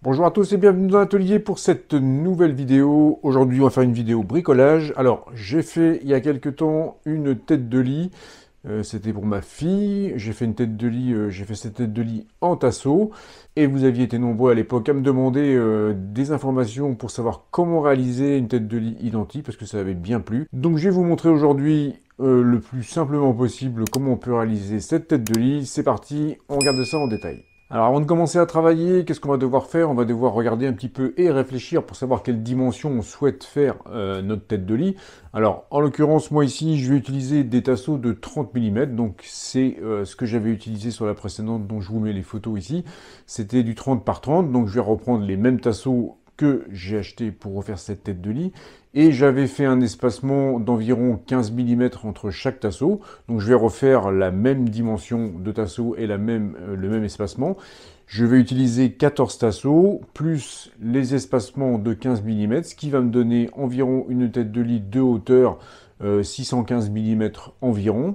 Bonjour à tous et bienvenue dans l'atelier pour cette nouvelle vidéo. Aujourd'hui, on va faire une vidéo bricolage. Alors, j'ai fait il y a quelques temps une tête de lit. Euh, c'était pour ma fille. J'ai fait une tête de lit. Euh, j'ai fait cette tête de lit en tasseau. Et vous aviez été nombreux à l'époque à me demander euh, des informations pour savoir comment réaliser une tête de lit identique parce que ça avait bien plu. Donc, je vais vous montrer aujourd'hui le plus simplement possible comment on peut réaliser cette tête de lit. C'est parti. On regarde ça en détail. Alors avant de commencer à travailler, qu'est-ce qu'on va devoir faire On va devoir regarder un petit peu et réfléchir pour savoir quelle dimension on souhaite faire euh, notre tête de lit. Alors en l'occurrence, moi ici, je vais utiliser des tasseaux de 30 mm, donc c'est euh, ce que j'avais utilisé sur la précédente dont je vous mets les photos ici. C'était du 30 par 30, donc je vais reprendre les mêmes tasseaux que j'ai acheté pour refaire cette tête de lit. Et j'avais fait un espacement d'environ 15 mm entre chaque tasseau. Donc je vais refaire la même dimension de tasseau et la même, euh, le même espacement. Je vais utiliser 14 tasseaux plus les espacements de 15 mm, ce qui va me donner environ une tête de lit de hauteur 615 euh, mm environ.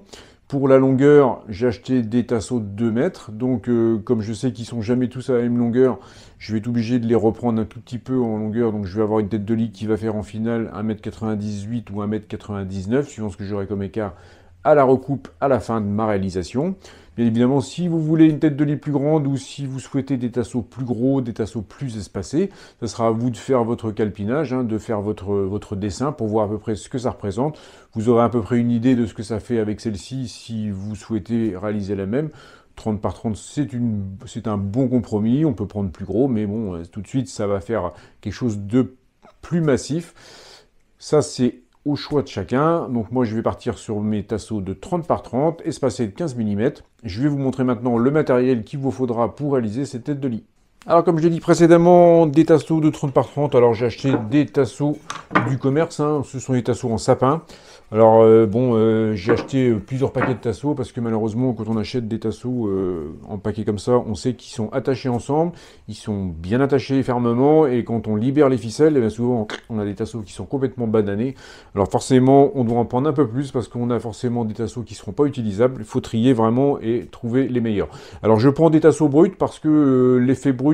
Pour la longueur, j'ai acheté des tasseaux de 2 mètres. Donc, euh, comme je sais qu'ils sont jamais tous à la même longueur, je vais être obligé de les reprendre un tout petit peu en longueur. Donc, je vais avoir une tête de lit qui va faire en finale 1m98 ou 1m99, suivant ce que j'aurai comme écart à la recoupe à la fin de ma réalisation. Bien évidemment, si vous voulez une tête de lit plus grande ou si vous souhaitez des tasseaux plus gros, des tasseaux plus espacés, ça sera à vous de faire votre calpinage, hein, de faire votre, votre dessin pour voir à peu près ce que ça représente. Vous aurez à peu près une idée de ce que ça fait avec celle-ci si vous souhaitez réaliser la même. 30 par 30, c'est un bon compromis. On peut prendre plus gros, mais bon, euh, tout de suite, ça va faire quelque chose de plus massif. Ça, c'est au choix de chacun. Donc moi je vais partir sur mes tasseaux de 30 par 30, espacés de 15 mm. Je vais vous montrer maintenant le matériel qu'il vous faudra pour réaliser ces têtes de lit. Alors comme je l'ai dit précédemment, des tasseaux de 30 par 30. Alors j'ai acheté des tasseaux du commerce, hein. ce sont des tasseaux en sapin. Alors euh, bon, euh, j'ai acheté euh, plusieurs paquets de tasseaux parce que malheureusement quand on achète des tasseaux en paquets comme ça, on sait qu'ils sont attachés ensemble, ils sont bien attachés fermement et quand on libère les ficelles, eh souvent on a des tasseaux qui sont complètement bananés. Alors forcément on doit en prendre un peu plus parce qu'on a forcément des tasseaux qui ne seront pas utilisables. Il faut trier vraiment et trouver les meilleurs. Alors je prends des tasseaux bruts parce que l'effet brut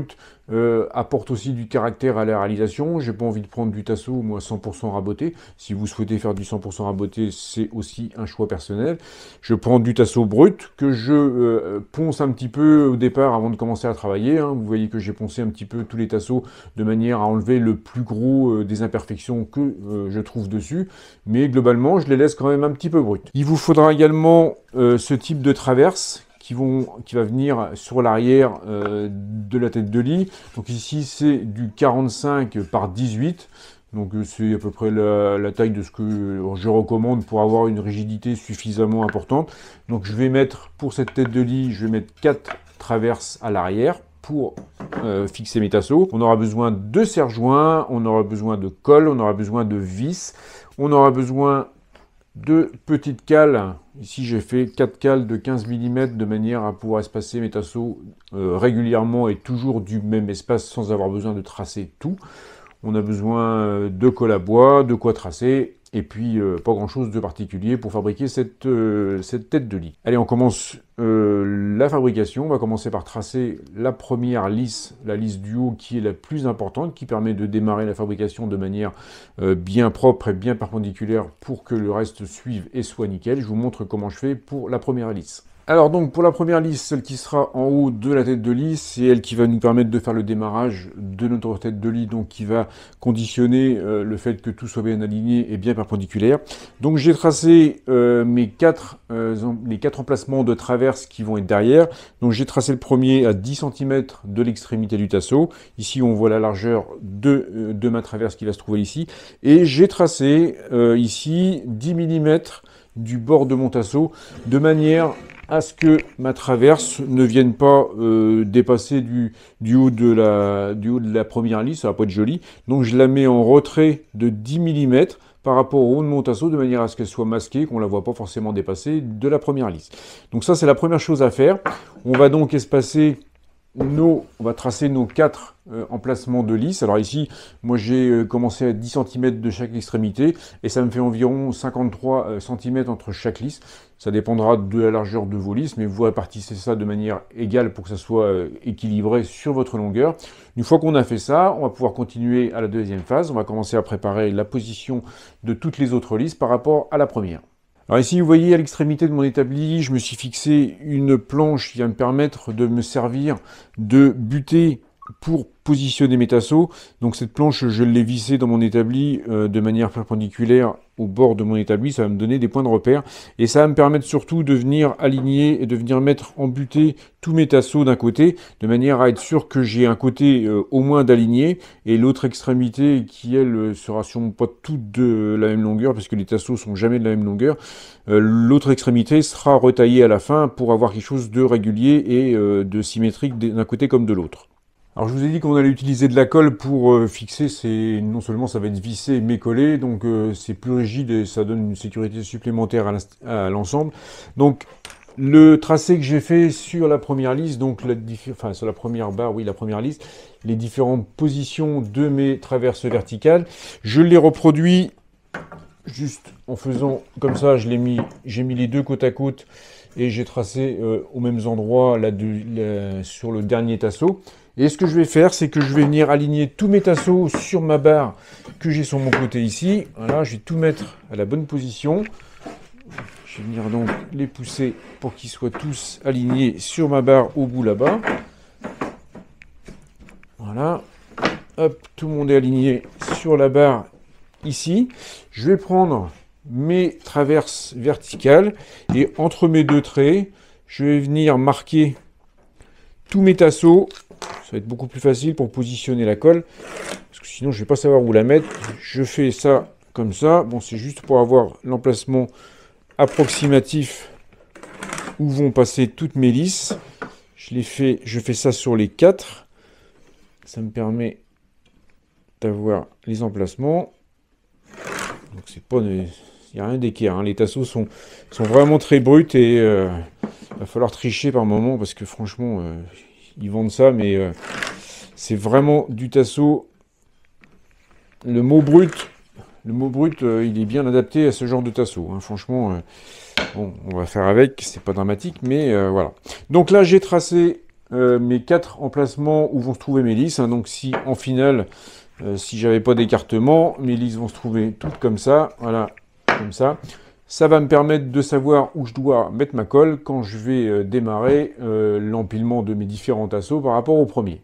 euh, apporte aussi du caractère à la réalisation. J'ai pas envie de prendre du tasso, moi 100% raboté. Si vous souhaitez faire du 100% raboté, c'est aussi un choix personnel. Je prends du tasseau brut que je euh, ponce un petit peu au départ avant de commencer à travailler. Hein. Vous voyez que j'ai poncé un petit peu tous les tasseaux de manière à enlever le plus gros euh, des imperfections que je trouve dessus. Mais globalement, je les laisse quand même un petit peu brut. Il vous faudra également ce type de traverse qui, vont, qui va venir sur l'arrière euh, de la tête de lit. Donc ici, c'est du 45 par 18. Donc euh, c'est à peu près la, taille de ce que je recommande pour avoir une rigidité suffisamment importante. Donc je vais mettre, pour cette tête de lit, je vais mettre quatre traverses à l'arrière pour euh, fixer mes tasseaux. On aura besoin de serre-joints, on aura besoin de colle, on aura besoin de vis, on aura besoin deux petites cales. Ici, j'ai fait quatre cales de 15 mm de manière à pouvoir espacer mes tasseaux euh, régulièrement et toujours du même espace sans avoir besoin de tracer tout. On a besoin euh, de colle à bois, de quoi tracer et puis euh, pas grand chose de particulier pour fabriquer cette tête de lit. Allez, on commence euh, la fabrication, on va commencer par tracer la première lisse, la lisse du haut qui est la plus importante, qui permet de démarrer la fabrication de manière euh, bien propre et bien perpendiculaire pour que le reste suive et soit nickel. Je vous montre comment je fais pour la première lisse. Alors donc pour la première liste, celle qui sera en haut de la tête de lit, c'est elle qui va nous permettre de faire le démarrage de notre tête de lit, donc qui va conditionner euh, le fait que tout soit bien aligné et bien perpendiculaire. Donc j'ai tracé euh, mes quatre, les euh, quatre emplacements de traverse qui vont être derrière. Donc j'ai tracé le premier à 10 cm de l'extrémité du tasseau. Ici on voit la largeur de, de ma traverse qui va se trouver ici. Et j'ai tracé ici 10 mm du bord de mon tasseau de manière à ce que ma traverse ne vienne pas euh, dépasser du, du, haut de la, du haut de la première liste, ça va pas être joli. Donc je la mets en retrait de 10 mm par rapport au haut de mon tasseau, de manière à ce qu'elle soit masquée, qu'on ne la voit pas forcément dépasser de la première lisse. Donc ça, c'est la première chose à faire. On va donc espacer on va tracer nos quatre euh, emplacements de lisse. Alors ici, moi j'ai euh, commencé à 10 cm de chaque extrémité et ça me fait environ 53 euh, cm entre chaque lisse. Ça dépendra de la largeur de vos lisses, mais vous répartissez ça de manière égale pour que ça soit équilibré sur votre longueur. Une fois qu'on a fait ça, on va pouvoir continuer à la deuxième phase. On va commencer à préparer la position de toutes les autres lisses par rapport à la première. Alors ici, vous voyez, à l'extrémité de mon établi, je me suis fixé une planche qui va me permettre de me servir de buter pour positionner mes tasseaux. Donc cette planche, je l'ai vissée dans mon établi euh, de manière perpendiculaire au bord de mon établi. Ça va me donner des points de repère. Et ça va me permettre surtout de venir aligner et de venir mettre en butée tous mes tasseaux d'un côté, de manière à être sûr que j'ai un côté euh, au moins d'aligné et l'autre extrémité qui, elle, sera sûrement pas toute de la même longueur, parce que les tasseaux sont jamais de la même longueur. Euh, l'autre extrémité sera retaillée à la fin pour avoir quelque chose de régulier et de symétrique d'un côté comme de l'autre. Alors je vous ai dit qu'on allait utiliser de la colle pour euh, fixer, c'est non seulement ça va être vissé mais collé, donc euh, c'est plus rigide et ça donne une sécurité supplémentaire à l'ensemble. Donc le tracé que j'ai fait sur la première liste, donc enfin, sur la première barre, oui la première liste, les différentes positions de mes traverses verticales, je les reproduis juste en faisant comme ça, je l'ai mis, j'ai mis les deux côte à côte et j'ai tracé euh, au même endroit endroits sur le dernier tasseau. Et ce que je vais faire, c'est que je vais venir aligner tous mes tasseaux sur ma barre que j'ai sur mon côté ici. Voilà, je vais tout mettre à la bonne position. Je vais venir donc les pousser pour qu'ils soient tous alignés sur ma barre au bout là-bas. Voilà. Hop, tout le monde est aligné sur la barre ici. Je vais prendre mes traverses verticales et entre mes deux traits, je vais venir marquer tous mes tasseaux ça va être beaucoup plus facile pour positionner la colle, parce que sinon je vais pas savoir où la mettre. Je fais ça comme ça, bon c'est juste pour avoir l'emplacement approximatif où vont passer toutes mes lisses. Je, les fais, je fais ça sur les quatre. ça me permet d'avoir les emplacements. Donc c'est pas... Il n'y a rien d'équerre. Hein. Les tasseaux sont, sont vraiment très bruts et il euh, va falloir tricher par moment parce que franchement, euh, ils vendent ça, mais euh, c'est vraiment du tasso. Le mot brut, le mot brut, euh, il est bien adapté à ce genre de tasso. Hein. Franchement, euh, bon, on va faire avec, c'est pas dramatique, mais voilà. Donc là, j'ai tracé mes quatre emplacements où vont se trouver mes lisses. Hein. donc si en finale, si j'avais pas d'écartement, mes lisses vont se trouver toutes comme ça, voilà, comme ça. Ça va me permettre de savoir où je dois mettre ma colle quand je vais euh, démarrer euh, l'empilement de mes différents assauts par rapport au premier.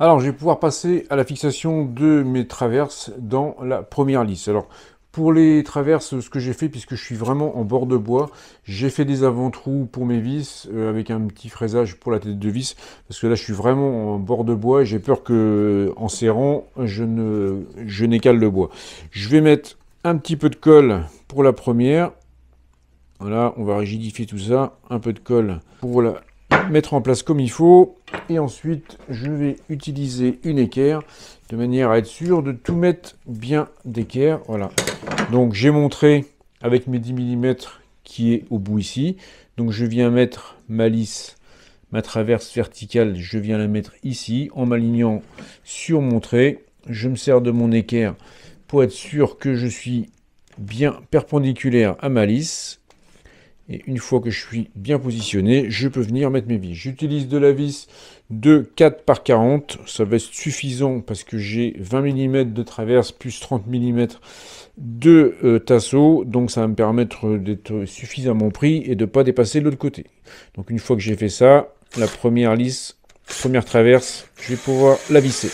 Alors, je vais pouvoir passer à la fixation de mes traverses dans la première lisse. Alors, pour les traverses, ce que j'ai fait, puisque je suis vraiment en bord de bois, j'ai fait des avant-trous pour mes vis, euh, avec un petit fraisage pour la tête de vis, parce que là, je suis vraiment en bord de bois, et j'ai peur que, en serrant, je n'écale le bois. Je vais mettre un petit peu de colle pour la première. Voilà, on va rigidifier tout ça. Un peu de colle pour la mettre en place comme il faut. Et ensuite, je vais utiliser une équerre de manière à être sûr de tout mettre bien d'équerre. Voilà. Donc, j'ai montré avec mes 10 mm qui est au bout ici. Donc, je viens mettre ma lisse, ma traverse verticale, je viens la mettre ici en m'alignant sur mon trait. Je me sers de mon équerre pour être sûr que je suis bien perpendiculaire à ma lisse. Et une fois que je suis bien positionné, je peux venir mettre mes vis. J'utilise de la vis de 4 par 40. Ça va être suffisant parce que j'ai 20 mm de traverse plus 30 mm de euh, tasseau. Donc ça va me permettre d'être suffisamment pris et de ne pas dépasser l'autre côté. Donc une fois que j'ai fait ça, la première lisse, première traverse, je vais pouvoir la visser.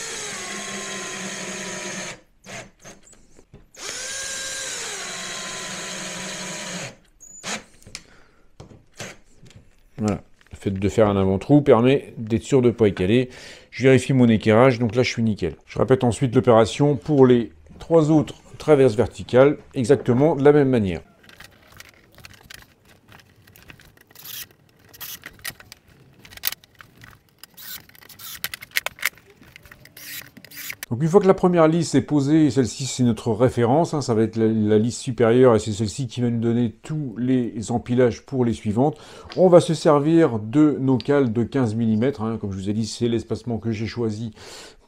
Voilà. Le fait de faire un avant-trou permet d'être sûr de ne pas écaler. Je vérifie mon éclairage, donc là je suis nickel. Je répète ensuite l'opération pour les trois autres traverses verticales exactement de la même manière. une fois que la première liste est posée, celle-ci c'est notre référence, hein, ça va être la, liste supérieure et c'est celle-ci qui va nous donner tous les empilages pour les suivantes. On va se servir de nos cales de 15 mm, hein. comme je vous ai dit c'est l'espacement que j'ai choisi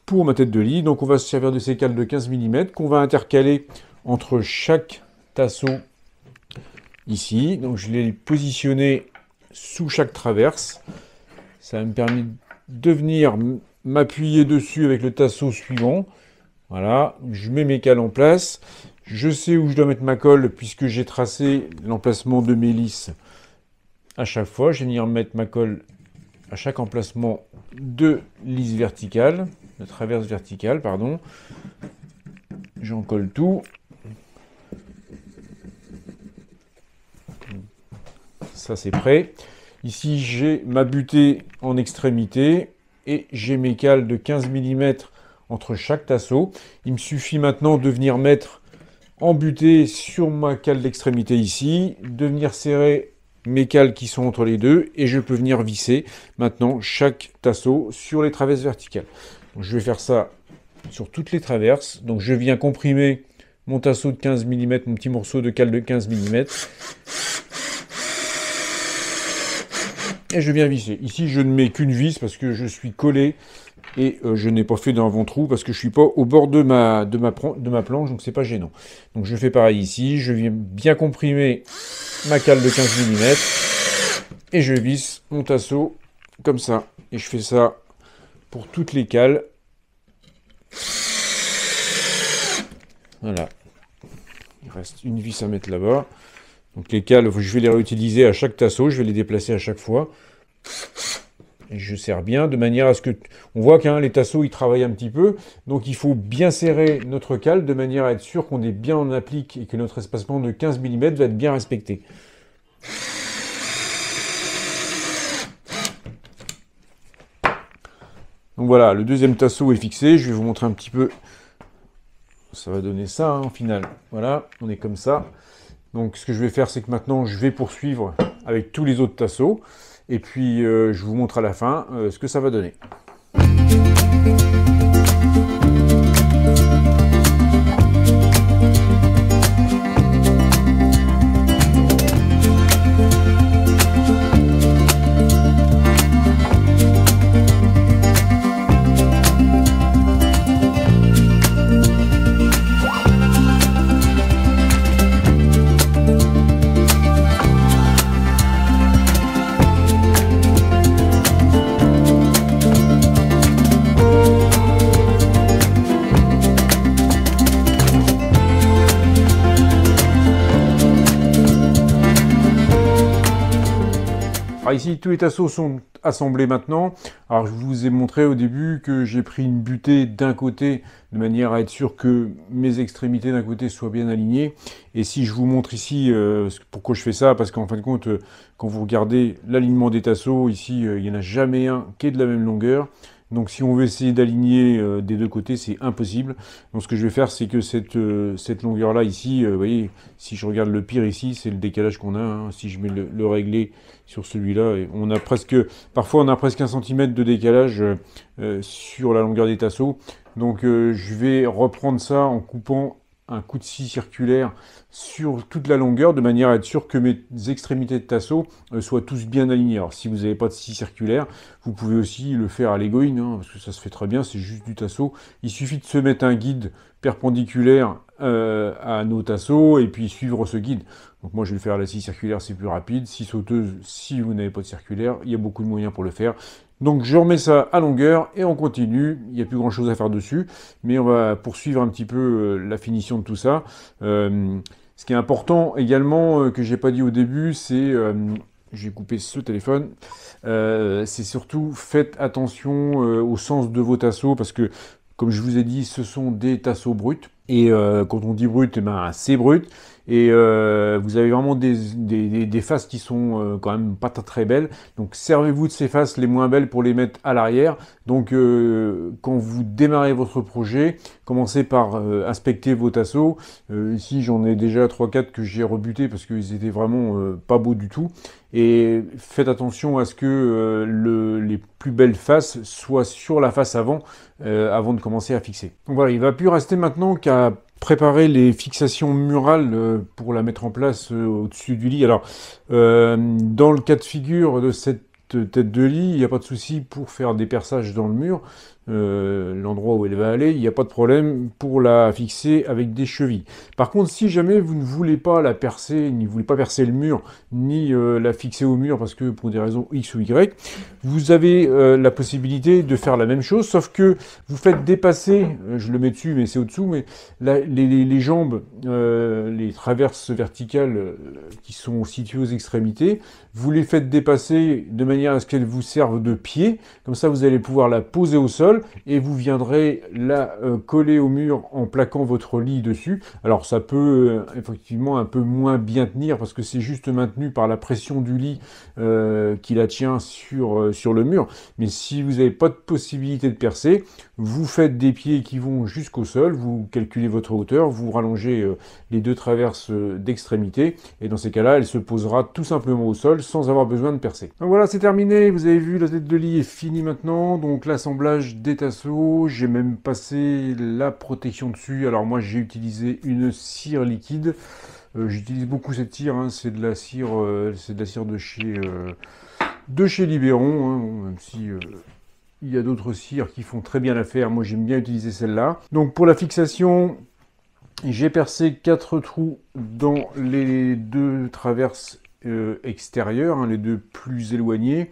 pour ma tête de lit. Donc on va se servir de ces cales de 15 mm qu'on va intercaler entre chaque tasseau ici. Donc je l'ai positionné sous chaque traverse. Ça va me permettre de venir m'appuyer dessus avec le tasseau suivant. Voilà, je mets mes cales en place. Je sais où je dois mettre ma colle puisque j'ai tracé l'emplacement de mes lisses à chaque fois. Je vais venir mettre ma colle à chaque emplacement de lisse verticale, de traverse verticale, pardon. J'en colle tout. Ça c'est prêt. Ici j'ai ma butée en extrémité et j'ai mes cales de 15 mm entre chaque tasseau. Il me suffit maintenant de venir mettre en butée sur ma cale d'extrémité ici, de venir serrer mes cales qui sont entre les deux et je peux venir visser maintenant chaque tasseau sur les traverses verticales. je vais faire ça sur toutes les traverses. Donc je viens comprimer mon tasseau de 15 mm, mon petit morceau de cale de 15 mm. Et eh, je viens visser. Ici, je ne mets qu'une vis parce que je suis collé et euh, je n'ai pas fait d'un vent trou parce que je suis pas au bord de ma, de ma, de ma planche, donc c'est pas gênant. Donc je fais pareil ici, je viens bien comprimer ma cale de 15 mm et je visse mon tasseau comme ça. Et je fais ça pour toutes les cales. Voilà. Il reste une vis à mettre là-bas. Donc les cales, je vais les réutiliser à chaque tasseau, je vais les déplacer à chaque fois. Et je serre bien de manière à ce que... On voit qu'un, les tasseaux, ils travaillent un petit peu. Donc il faut bien serrer notre cale de manière à être sûr qu'on est bien en applique et que notre espacement de 15 mm va être bien respecté. Donc voilà, le deuxième tasseau est fixé. Je vais vous montrer un petit peu. Ça va donner ça en hein, finale. final. Voilà, on est comme ça. Donc ce que je vais faire, c'est que maintenant, je vais poursuivre avec tous les autres tasseaux. Et puis, euh, je vous montre à la fin euh, ce que ça va donner. tous les tasseaux sont assemblés maintenant. Alors je vous ai montré au début que j'ai pris une butée d'un côté de manière à être sûr que mes extrémités d'un côté soient bien alignées. Et si je vous montre ici euh, pourquoi je fais ça, parce qu'en fin de compte, euh, quand vous regardez l'alignement des tasseaux, ici, euh, il n'y en a jamais un qui est de la même longueur. Donc si on veut essayer d'aligner euh, des deux côtés, c'est impossible. Donc ce que je vais faire, c'est que cette, euh, cette longueur-là ici, euh, vous voyez, si je regarde le pire ici, c'est le décalage qu'on a. Hein. Si je mets le, régler réglé sur celui-là, on a presque, parfois on a presque un centimètre de décalage sur la longueur des tasseaux. Donc je vais reprendre ça en coupant un coup de scie circulaire sur toute la longueur de manière à être sûr que mes extrémités de tasseau euh, soient tous bien alignées. Alors si vous n'avez pas de scie circulaire, vous pouvez aussi le faire à l'égoïne, hein, parce que ça se fait très bien, c'est juste du tasseau. Il suffit de se mettre un guide perpendiculaire euh, à nos tasseaux et puis suivre ce guide. Donc moi je vais le faire à la scie circulaire, c'est plus rapide. si sauteuse, si vous n'avez pas de circulaire, il y a beaucoup de moyens pour le faire. Donc je remets ça à longueur et on continue. Il n'y a plus grand chose à faire dessus, mais on va poursuivre un petit peu euh, la finition de tout ça. Euh, ce qui est important également, euh, que que n'ai pas dit au début, c'est... j'ai coupé ce téléphone. c'est surtout faites attention au sens de vos tasseaux parce que, comme je vous ai dit, ce sont des tasseaux bruts. Et euh, quand on dit brut, eh ben, c'est brut. Et euh, vous avez vraiment des, faces qui sont euh, quand même pas très belles. Donc servez-vous de ces faces les moins belles pour les mettre à l'arrière. Donc quand vous démarrez votre projet, commencez par inspecter vos tasseaux. ici j'en ai déjà 3-4 que j'ai rebutés parce qu'ils étaient vraiment pas beaux du tout. Et faites attention à ce que les plus belles faces soient sur la face avant, avant de commencer à fixer. Donc voilà, il ne va plus rester maintenant qu'à préparer les fixations murales euh, pour la mettre en place euh, au-dessus du lit. Alors, euh, dans le cas de figure de cette tête de lit, il n'y a pas de souci pour faire des perçages dans le mur. Euh, l'endroit où elle va aller, il n'y a pas de problème pour la fixer avec des chevilles. Par contre, si jamais vous ne voulez pas la percer, ni vous voulez pas percer le mur, ni euh, la fixer au mur parce que pour des raisons X ou Y, vous avez euh, la possibilité de faire la même chose, sauf que vous faites dépasser, je le mets dessus mais c'est au-dessous, mais les, les, jambes, les traverses verticales qui sont situées aux extrémités, vous les faites dépasser de manière à ce qu'elles vous servent de pied, comme ça vous allez pouvoir la poser au sol et vous viendrez la euh, coller au mur en plaquant votre lit dessus. Alors ça peut euh, effectivement un peu moins bien tenir parce que c'est juste maintenu par la pression du lit euh, qui la tient sur, sur le mur. Mais si vous n'avez pas de possibilité de percer, vous faites des pieds qui vont jusqu'au sol, vous calculez votre hauteur, vous rallongez les deux traverses d'extrémité et dans ces cas-là, elle se posera tout simplement au sol sans avoir besoin de percer. Donc voilà, c'est terminé. Vous avez vu, la tête de lit est finie maintenant. Donc l'assemblage tasseaux, j'ai même passé la protection dessus. Alors moi j'ai utilisé une cire liquide. Euh, j'utilise beaucoup cette cire, hein. c'est de la cire, euh, c'est de la cire de chez euh, de chez Libéron, hein. même si il y a d'autres cires qui font très bien l'affaire. Moi j'aime bien utiliser celle-là. Donc pour la fixation, j'ai percé quatre trous dans les deux traverses extérieures, hein, les deux plus éloignées.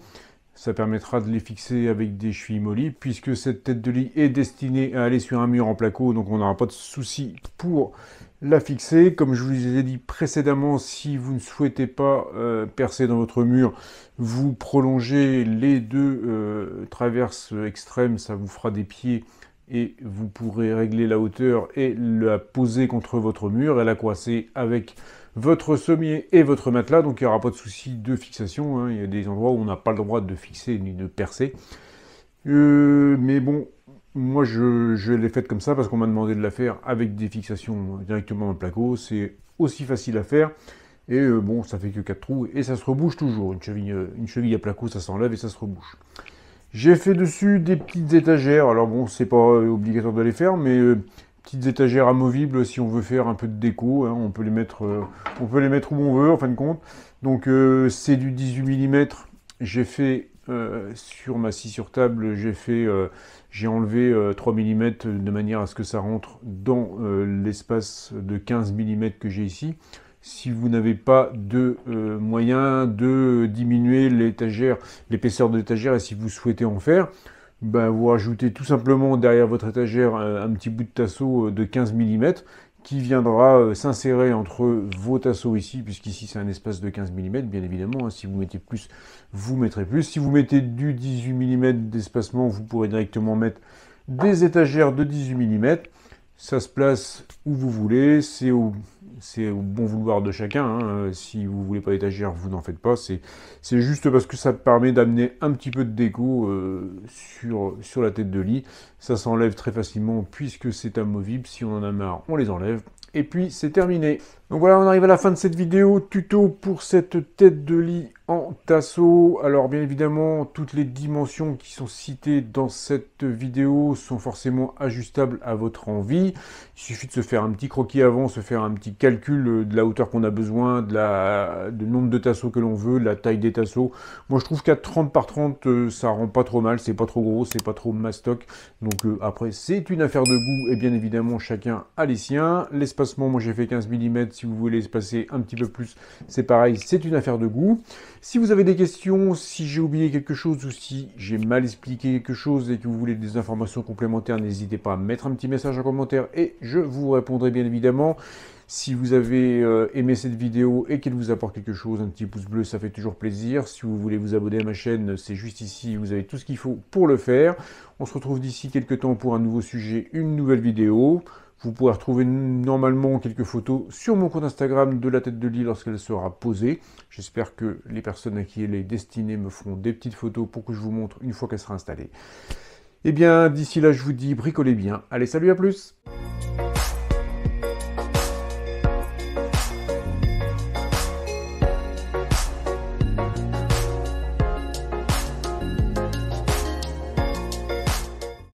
Ça permettra de les fixer avec des chevilles mollies, puisque cette tête de lit est destinée à aller sur un mur en placo, donc on n'aura pas de souci pour la fixer. Comme je vous ai dit précédemment, si vous ne souhaitez pas euh, percer dans votre mur, vous prolongez les deux euh, traverses extrêmes, ça vous fera des pieds et vous pourrez régler la hauteur et la poser contre votre mur et la coincer avec votre sommier et votre matelas, donc il n'y aura pas de souci de fixation. Hein. Il y a des endroits où on n'a pas le droit de fixer ni de percer. Euh, mais bon, moi je, l'ai faite comme ça parce qu'on m'a demandé de la faire avec des fixations directement dans le placo. C'est aussi facile à faire. Et euh, bon, ça fait que 4 trous et ça se rebouche toujours. Une cheville, euh, une cheville à placo, ça s'enlève et ça se rebouche. J'ai fait dessus des petites étagères. Alors bon, c'est pas obligatoire de les faire, mais petites étagères amovibles si on veut faire un peu de déco. Hein, on, peut les mettre, euh, on peut les mettre où on veut en fin de compte. Donc euh, c'est du 18 mm. J'ai fait euh, sur ma scie sur table, j'ai fait, j'ai enlevé 3 mm de manière à ce que ça rentre dans l'espace de 15 mm que j'ai ici. Si vous n'avez pas de moyen de diminuer l'étagère, l'épaisseur de l'étagère et si vous souhaitez en faire, ben, vous rajoutez tout simplement derrière votre étagère un, petit bout de tasseau de 15 mm qui viendra euh, s'insérer entre vos tasseaux ici, puisqu'ici c'est un espace de 15 mm, bien évidemment. Hein. si vous mettez plus, vous mettrez plus. Si vous mettez du 18 mm d'espacement, vous pourrez directement mettre des étagères de 18 mm. Ça se place où vous voulez, c'est au c'est au bon vouloir de chacun. Hein. Euh, si vous ne voulez pas étagère, vous n'en faites pas. C'est, juste parce que ça permet d'amener un petit peu de déco euh, sur, sur la tête de lit. Ça s'enlève très facilement puisque c'est amovible. Si on en a marre, on les enlève. Et puis c'est terminé. Donc voilà, on arrive à la fin de cette vidéo tuto pour cette tête de lit en tasseau. Alors bien évidemment, toutes les dimensions qui sont citées dans cette vidéo sont forcément ajustables à votre envie. Il suffit de se faire un petit croquis avant, se faire un petit calcul de la hauteur qu'on a besoin, de la nombre de tasseaux que l'on veut, de la taille des tasseaux. Moi je trouve qu'à 30 par 30, euh, ça rend pas trop mal, c'est pas trop gros, c'est pas trop mastoc. Donc euh, après, c'est une affaire de goût et bien évidemment, chacun a les siens. L'espacement, moi j'ai fait 15 mm si vous voulez se passer un petit peu plus, c'est pareil, c'est une affaire de goût. Si vous avez des questions, si j'ai oublié quelque chose ou si j'ai mal expliqué quelque chose et que vous voulez des informations complémentaires, n'hésitez pas à mettre un petit message en commentaire et je vous répondrai bien évidemment. Si vous avez euh, aimé cette vidéo et qu'elle vous apporte quelque chose, un petit pouce bleu, ça fait toujours plaisir. Si vous voulez vous abonner à ma chaîne, c'est juste ici, vous avez tout ce qu'il faut pour le faire. On se retrouve d'ici quelques temps pour un nouveau sujet, une nouvelle vidéo. Vous pourrez retrouver normalement quelques photos sur mon compte Instagram de la tête de lit lorsqu'elle sera posée. J'espère que les personnes à qui elle est destinée me feront des petites photos pour que je vous montre une fois qu'elle sera installée. Eh bien, d'ici là, je vous dis bricolez bien. Allez, salut à plus